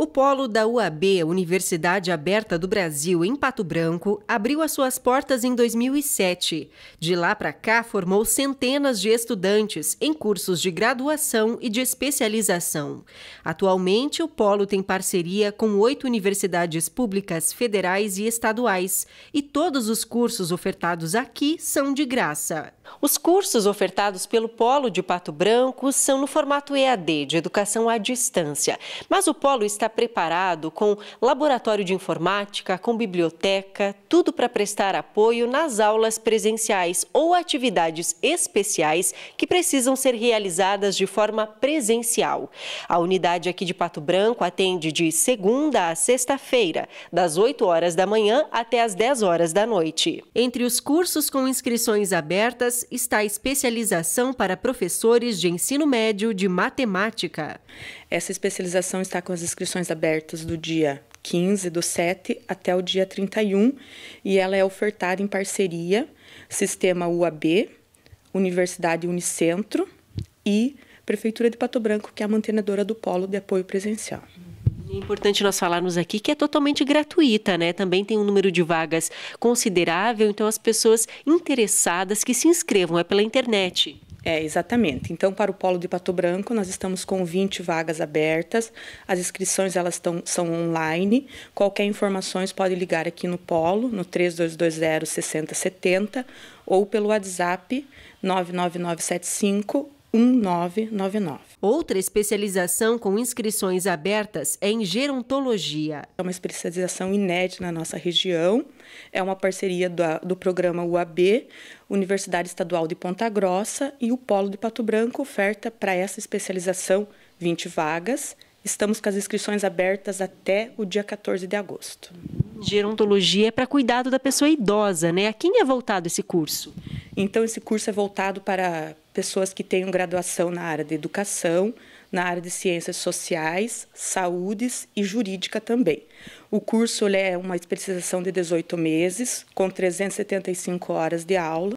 O polo da UAB, Universidade Aberta do Brasil, em Pato Branco, abriu as suas portas em 2007. De lá para cá, formou centenas de estudantes em cursos de graduação e de especialização. Atualmente, o polo tem parceria com oito universidades públicas federais e estaduais, e todos os cursos ofertados aqui são de graça. Os cursos ofertados pelo Polo de Pato Branco são no formato EAD, de educação à distância, mas o polo está está preparado com laboratório de informática, com biblioteca, tudo para prestar apoio nas aulas presenciais ou atividades especiais que precisam ser realizadas de forma presencial. A unidade aqui de Pato Branco atende de segunda a sexta-feira, das 8 horas da manhã até as 10 horas da noite. Entre os cursos com inscrições abertas está a especialização para professores de ensino médio de matemática. Essa especialização está com as inscrições inscrições abertas do dia 15 do 7 até o dia 31 e ela é ofertada em parceria Sistema UAB, Universidade Unicentro e Prefeitura de Pato Branco, que é a mantenedora do polo de apoio presencial. É importante nós falarmos aqui que é totalmente gratuita, né? Também tem um número de vagas considerável, então as pessoas interessadas que se inscrevam é pela internet. É, exatamente. Então, para o Polo de Pato Branco, nós estamos com 20 vagas abertas. As inscrições elas tão, são online. Qualquer informações pode ligar aqui no Polo, no 3220 6070 ou pelo WhatsApp 99975 1999. Outra especialização com inscrições abertas é em gerontologia. É uma especialização inédita na nossa região, é uma parceria do, do programa UAB, Universidade Estadual de Ponta Grossa e o Polo de Pato Branco oferta para essa especialização 20 vagas. Estamos com as inscrições abertas até o dia 14 de agosto. Gerontologia é para cuidado da pessoa idosa, né? A quem é voltado esse curso? Então, esse curso é voltado para pessoas que tenham graduação na área de educação, na área de ciências sociais, saúdes e jurídica também. O curso é uma especialização de 18 meses, com 375 horas de aula.